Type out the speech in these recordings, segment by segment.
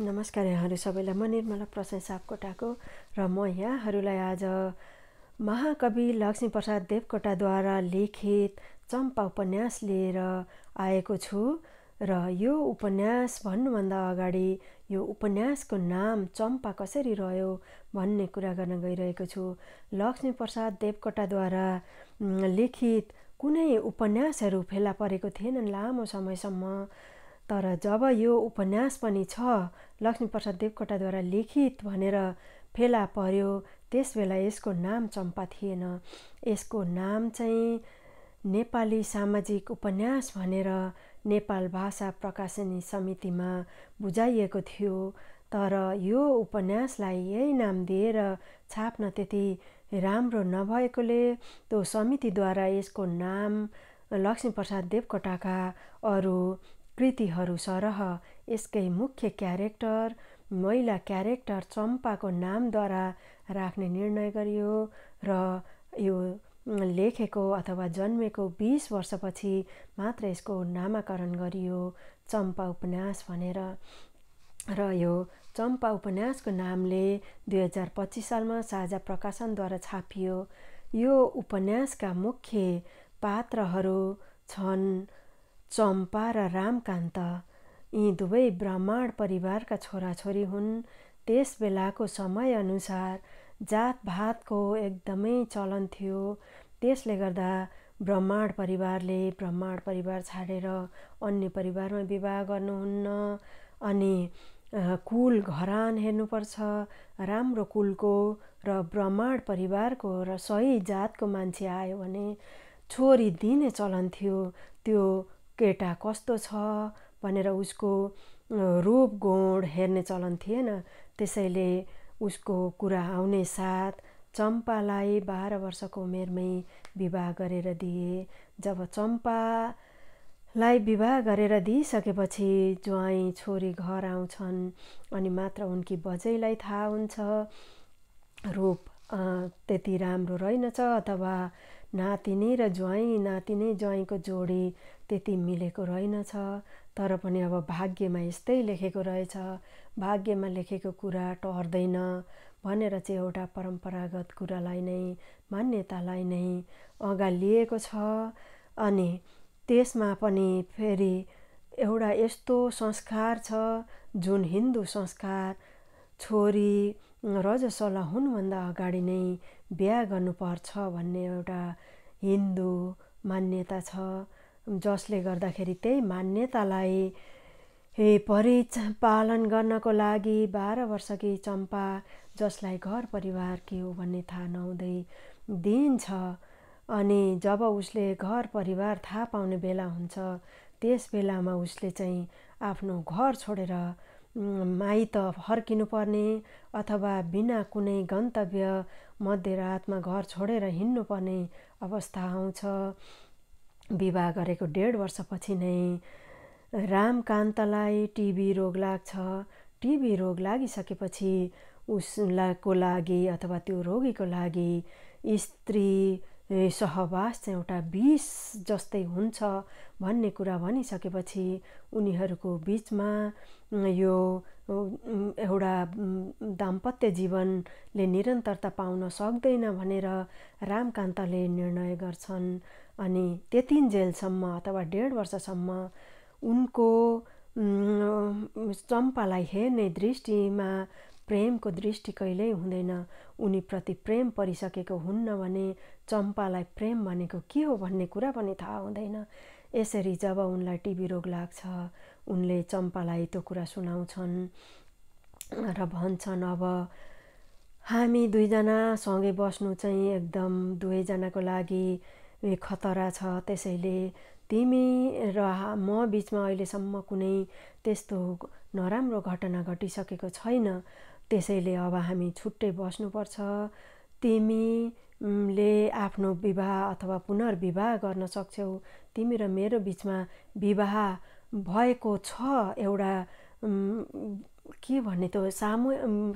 नमस्कार यहाँहरू सबैलाई म निर्मला प्रसाद सापकोटाको र म यहाँहरूलाई आज महाकवि लक्ष्मीप्रसाद देवकोटाद्वारा लेखित चम्पा उपन्यास लिएर आएको छु र यो उपन्यास भन्नुभन्दा अगाडि यो उपन्यासको नाम चम्पा कसरी रह्यो भन्ने कुरा गर्न गइरहेको छु लक्ष्मीप्रसाद देवकोटाद्वारा लिखित कुनै उपन्यासहरू फेला परेको थिएनन् लामो समयसम्म तर जब यो उपन्यास पनि छ लक्ष्मीप्रसाद देवकोटाद्वारा लिखित भनेर फेला पर्यो त्यसबेला यसको नाम चम्पा थिएन यसको नाम चाहिँ नेपाली सामाजिक उपन्यास भनेर नेपाल भाषा प्रकाशनी समितिमा बुझाइएको थियो तर यो उपन्यासलाई यही नाम दिएर छाप्न त्यति राम्रो नभएकोले त्यो समितिद्वारा यसको नाम लक्ष्मीप्रसाद देवकोटाका अरू कृतिहरू सरह यसकै मुख्य क्यारेक्टर महिला क्यारेक्टर चम्पाको नामद्वारा राख्ने निर्णय गरियो र यो लेखेको अथवा जन्मेको बिस वर्षपछि मात्र यसको नामाकरण गरियो चम्पा उपन्यास भनेर र यो चम्पा उपन्यासको नामले दुई हजार पच्चिस सालमा साझा प्रकाशनद्वारा छापियो यो उपन्यासका मुख्य पात्रहरू छन् चम्पा र रामकान्त यी दुवै ब्राह्मण परिवारका छोराछोरी हुन् त्यस बेलाको समयअनुसार जातभातको एकदमै चलन थियो त्यसले गर्दा ब्राह्मण परिवारले ब्राह्मण परिवार छाडेर अन्य परिवारमा विवाह गर्नुहुन्न अनि कुल घरान हेर्नुपर्छ राम्रो कुलको र ब्राह्मण परिवारको र सही जातको मान्छे आयो भने छोरी दिने चलन थियो त्यो केटा कस्तो छ भनेर उसको रूप गुण हेर्ने चलन थिएन त्यसैले उसको कुरा आउने साथ चम्पालाई बाह्र वर्षको उमेरमै विवाह गरेर दिए जब चम्पालाई विवाह गरेर दिइसकेपछि ज्वाइँ छोरी घर आउँछन् अनि मात्र उनकी बजैलाई थाहा हुन्छ रूप त्यति राम्रो रहेनछ अथवा नातिनी र ज्वाइँ नातिनी ज्वाइँको जोडी त्यति मिलेको रहेनछ तर पनि अब भाग्यमा यस्तै लेखेको रहेछ भाग्यमा लेखेको कुरा टर्दैन भनेर चाहिँ एउटा परम्परागत कुरालाई नै मान्यतालाई नै लिएको छ अनि त्यसमा पनि फेरि एउटा यस्तो संस्कार छ जुन हिन्दू संस्कार छोरी रजसला हुनुभन्दा अगाडि नै बिहा गर्नुपर्छ भन्ने एउटा हिन्दू मान्यता छ जसले गर्दाखेरि त्यही मान्यतालाई हे परिच पालन गर्नको लागि बाह्र वर्षकी चम्पा जसलाई घर परिवार के हो भन्ने थाहा नहुँदै दिन्छ अनि जब उसले घर परिवार थाहा पाउने बेला हुन्छ त्यस बेलामा उसले चाहिँ आफ्नो घर छोडेर माइत फर्किनुपर्ने अथवा बिना कुनै गन्तव्य मध्यरातमा घर छोडेर हिँड्नुपर्ने अवस्था आउँछ विवाह गरेको डेढ वर्षपछि नै रामकान्तलाई टिबी रोग लाग्छ टिबी रोग लागिसकेपछि उसलाई को लागि अथवा त्यो रोगीको लागि स्त्री सहवास चाहिँ एउटा बिस जस्तै हुन्छ भन्ने कुरा भनिसकेपछि उनीहरूको बिचमा यो एउटा दाम्पत्य जीवनले निरन्तरता पाउन सक्दैन भनेर रामकान्तले निर्णय गर्छन् अनि जेलसम्म अथवा डेढ वर्षसम्म उनको चम्पालाई हेर्ने दृष्टिमा प्रेमको दृष्टि कहिल्यै हुँदैन उनीप्रति प्रेम परिसकेको हुन्न भने चम्पालाई प्रेम भनेको के हो भन्ने कुरा पनि थाहा हुँदैन यसरी जब उनलाई टिबी रोग लाग्छ उनले चम्पालाई त्यो कुरा सुनाउँछन् र भन्छन् अब हामी दुईजना सँगै बस्नु चाहिँ एकदम दुवैजनाको लागि खतरा छ त्यसैले तिमी र म बिचमा अहिलेसम्म कुनै त्यस्तो नराम्रो घटना घटिसकेको छैन त्यसैले अब हामी छुट्टै बस्नुपर्छ तिमीले आफ्नो विवाह अथवा पुनर्विवाह गर्न सक्छौ तिमी र मेरो बिचमा विवाह भएको छ एउटा के भन्ने त्यो सामु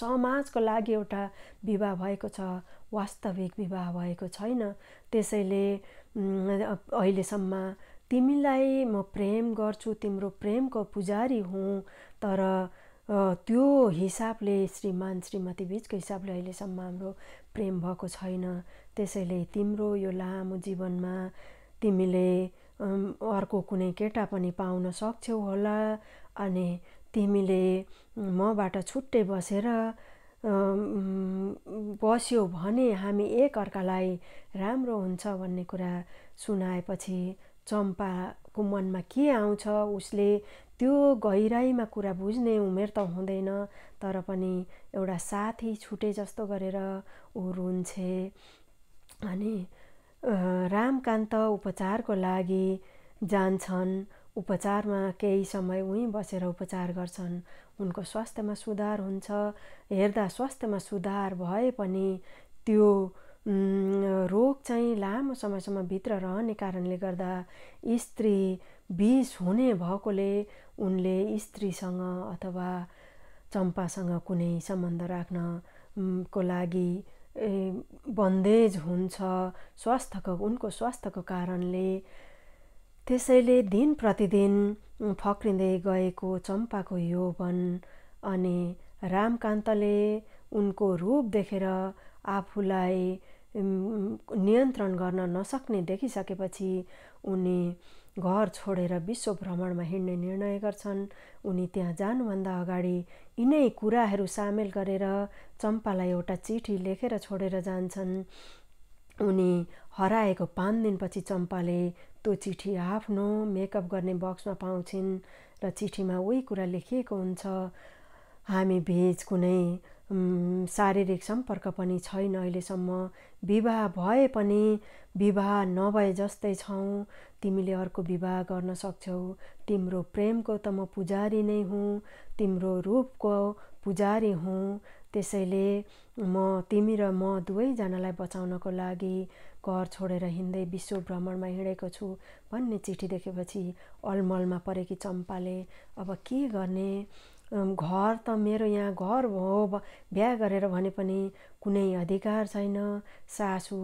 समाजको लागि एउटा विवाह भएको छ वास्तविक विवाह भएको छैन त्यसैले अहिलेसम्म तिमीलाई म प्रेम गर्छु तिम्रो प्रेमको पुजारी हुँ तर त्यो हिसाबले श्रीमान श्रीमती बिचको हिसाबले अहिलेसम्म हाम्रो प्रेम भएको छैन त्यसैले तिम्रो यो लामो जीवनमा तिमीले अर्को कुनै केटा पनि पाउन सक्छौ होला अनि तिमीले मबाट छुट्टै बसेर बस्यो भने हामी एकअर्कालाई राम्रो हुन्छ भन्ने कुरा सुनाएपछि चम्पाको मनमा के आउँछ उसले त्यो गहिराइमा कुरा बुझ्ने उमेर त हुँदैन तर पनि एउटा साथी छुटे जस्तो गरेर ऊ रुन्छे अनि रामकान्त उपचारको लागि जान्छन् उपचारमा केही समय उहीँ बसेर उपचार गर्छन् उनको स्वास्थ्यमा सुधार हुन्छ हेर्दा स्वास्थ्यमा सुधार भए पनि त्यो रोग चाहिँ लामो समयसम्म भित्र रहने कारणले गर्दा स्त्री बिष हुने भएकोले उनले स्त्रीसँग अथवा चम्पासँग कुनै सम्बन्ध राख्न को लागि बन्देज हुन्छ स्वास्थ्यको उनको स्वास्थ्यको कारणले त्यसैले दिन प्रतिदिन फक्रिँदै गएको चम्पाको यो अनि रामकान्तले उनको रूप देखेर आफूलाई नियन्त्रण गर्न नसक्ने देखिसकेपछि उनी घर छोडेर विश्व भ्रमणमा हिँड्ने निर्णय गर्छन् उनी त्यहाँ जानुभन्दा अगाडि यिनै कुराहरू सामेल गरेर चम्पालाई एउटा चिठी लेखेर छोडेर जान्छन् उनी हराएको पाँच दिनपछि चम्पाले त्यो चिठी आफ्नो मेकअप गर्ने बक्समा पाउँछिन् र चिठीमा उही कुरा लेखिएको हुन्छ हामी भेज कुनै शारीरिक सम्पर्क पनि छैन अहिलेसम्म विवाह भए पनि विवाह नभए जस्तै छौ तिमीले अर्को विवाह गर्न सक्छौ तिम्रो प्रेमको त म पुजारी नै हुँ तिम्रो रूपको पुजारी हुँ त्यसैले म तिमी र म दुवैजनालाई बचाउनको लागि घर छोडेर हिँड्दै विश्व भ्रमणमा हिँडेको छु भन्ने चिठी देखेपछि अलमलमा परेकी चम्पाले अब के गर्ने घर त मेरो यहाँ घर हो बिहा गरेर भने पनि कुनै अधिकार छैन सासु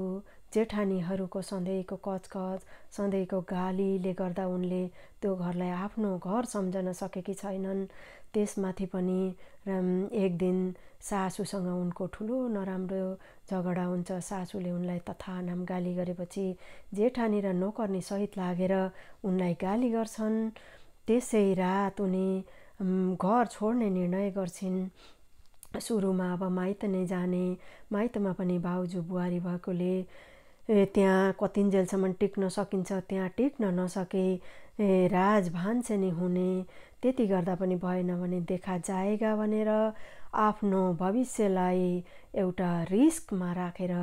जेठानीहरूको सधैँको कचकच सधैँको गालीले गर्दा उनले त्यो घरलाई आफ्नो घर सम्झन सकेकी छैनन् त्यसमाथि पनि एक दिन सासूसँग उनको ठुलो नराम्रो झगडा हुन्छ सासूले उनलाई तथा नाम गाली गरेपछि जेठानी र सहित लागेर उनलाई गाली गर्छन् त्यसै रात उनी घर छोड्ने निर्णय गर्छिन् सुरुमा अब माइत नै जाने माइतमा पनि भाउजू बुहारी भएकोले त्यहाँ कतिन्जेलसम्म टिक्न सकिन्छ त्यहाँ टिक्न नसके राज नै हुने त्यति गर्दा पनि भएन भने देखा जाएगा भनेर आफ्नो भविष्यलाई एउटा रिस्कमा राखेर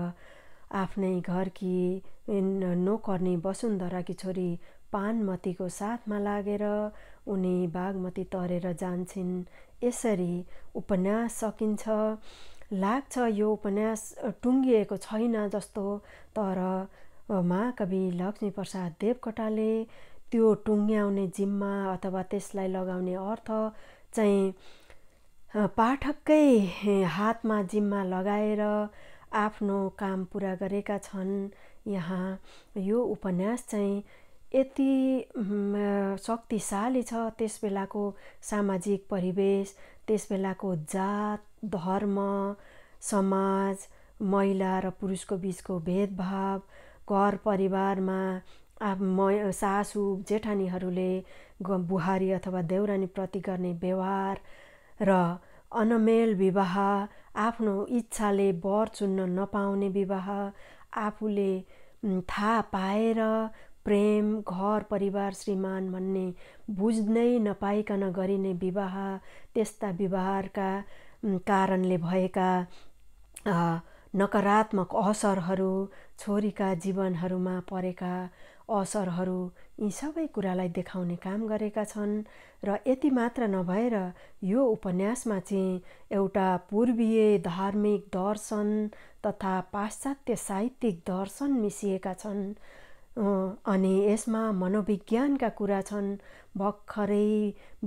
आफ्नै घरकी नोकर्नी वसुन्धराकी छोरी पानमतीको साथमा लागेर उनी बागमती तरेर जान्छन् यसरी उपन्यास सकिन्छ लाग्छ यो उपन्यास टुङ्गिएको छैन जस्तो तर महाकवि लक्ष्मीप्रसाद देवकोटाले त्यो टुङ्ग्याउने जिम्मा अथवा त्यसलाई लगाउने अर्थ चाहिँ पाठककै हातमा जिम्मा लगाएर आफ्नो काम पुरा गरेका छन् यहाँ यो उपन्यास चाहिँ यति शक्तिशाली छ त्यस बेलाको सामाजिक परिवेश त्यस बेलाको जात धर्म समाज महिला र पुरुषको बिचको भेदभाव घर परिवारमा आ म सासू जेठानीहरूले बुहारी अथवा देउरानीप्रति गर्ने व्यवहार र अनमेल विवाह आफ्नो इच्छाले वर चुन्न नपाउने विवाह आफूले थाहा पाएर प्रेम घर परिवार श्रीमान भन्ने बुझ्नै नपाइकन गरिने विवाह त्यस्ता व्यवहारका कारणले भएका नकारात्मक असरहरू छोरीका जीवनहरूमा परेका असरहरू यी सबै कुरालाई देखाउने काम गरेका छन् र यति मात्र नभएर यो उपन्यासमा चाहिँ एउटा पूर्वीय धार्मिक दर्शन तथा पाश्चात्य साहित्यिक दर्शन मिसिएका छन् अनि यसमा मनोविज्ञानका कुरा छन् भर्खरै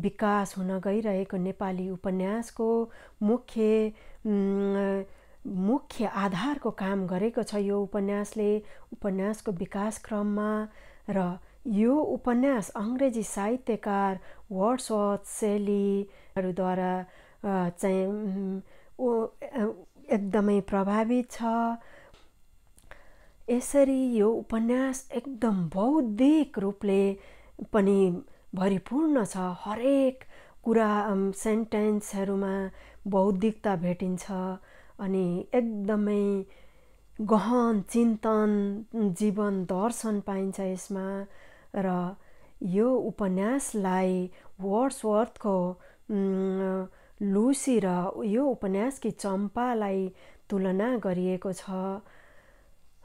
विकास हुन गइरहेको नेपाली उपन्यासको मुख्य मुख्य आधारको काम गरेको छ यो उपन्यासले उपन्यासको विकास क्रममा र यो उपन्यास अङ्ग्रेजी साहित्यकार वर्ड्सवर्थ सेलीहरूद्वारा चाहिँ एकदमै प्रभावित छ यसरी यो उपन्यास एकदम बौद्धिक रूपले पनि भरिपूर्ण छ हरेक कुरा सेन्टेन्सहरूमा बौद्धिकता भेटिन्छ अनि एकदमै गहन चिन्तन जीवन दर्शन पाइन्छ यसमा र यो उपन्यासलाई वर्थको लुसी र यो उपन्यासकी चम्पालाई तुलना गरिएको छ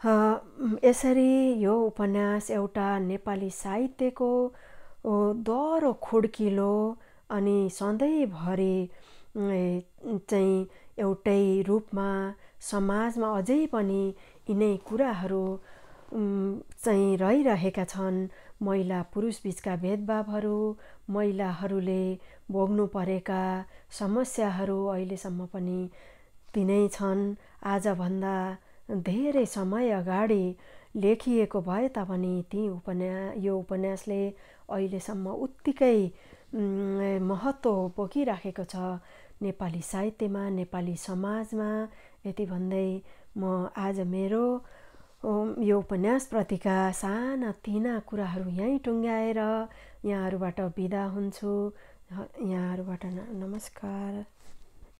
यसरी यो उपन्यास एउटा नेपाली साहित्यको दह्रो खुड्किलो अनि सधैँभरि चाहिँ एउटै रूपमा समाजमा अझै पनि यिनै कुराहरू चाहिँ रहिरहेका छन् महिला पुरुष बिचका भेदभावहरू महिलाहरूले भोग्नु परेका समस्याहरू अहिलेसम्म पनि तिनै छन् आजभन्दा धेरै समय अगाडि लेखिएको भए तापनि ती उपन्या यो उपन्यासले अहिलेसम्म उत्तिकै महत्त्व बोकिराखेको छ नेपाली साहित्यमा नेपाली समाजमा यति भन्दै म आज मेरो यो उपन्यासप्रतिका साना तिना कुराहरू यहीँ टुङ्गाएर यहाँहरूबाट बिदा हुन्छु यहाँहरूबाट नमस्कार